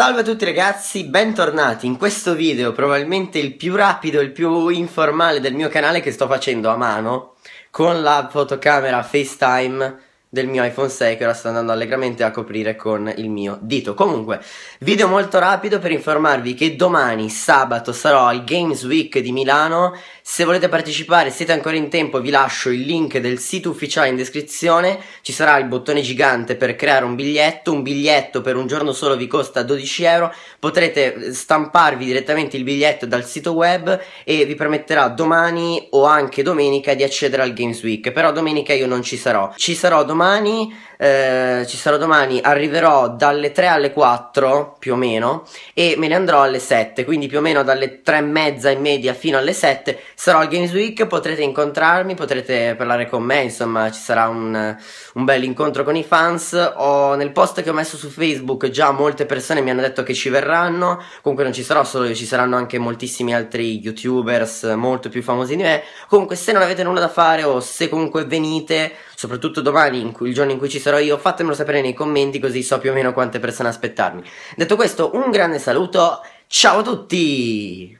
Salve a tutti ragazzi, bentornati in questo video, probabilmente il più rapido e il più informale del mio canale che sto facendo a mano con la fotocamera FaceTime del mio iPhone 6 che ora sta andando allegramente a coprire con il mio dito. Comunque, video molto rapido per informarvi che domani sabato sarò al Games Week di Milano. Se volete partecipare, siete ancora in tempo, vi lascio il link del sito ufficiale in descrizione. Ci sarà il bottone gigante per creare un biglietto. Un biglietto per un giorno solo vi costa 12 euro. Potrete eh, stamparvi direttamente il biglietto dal sito web e vi permetterà domani o anche domenica di accedere al Games Week. Però domenica io non ci sarò. Ci sarò domani domani, eh, ci sarò domani, arriverò dalle 3 alle 4 più o meno e me ne andrò alle 7, quindi più o meno dalle 3 e mezza e media fino alle 7 sarò al Games Week, potrete incontrarmi, potrete parlare con me, insomma ci sarà un, un bel incontro con i fans. Ho, nel post che ho messo su Facebook già molte persone mi hanno detto che ci verranno, comunque non ci sarò solo io, ci saranno anche moltissimi altri youtubers molto più famosi di me. Comunque se non avete nulla da fare o se comunque venite soprattutto domani, in cui, il giorno in cui ci sarò io, fatemelo sapere nei commenti così so più o meno quante persone aspettarmi. Detto questo, un grande saluto, ciao a tutti!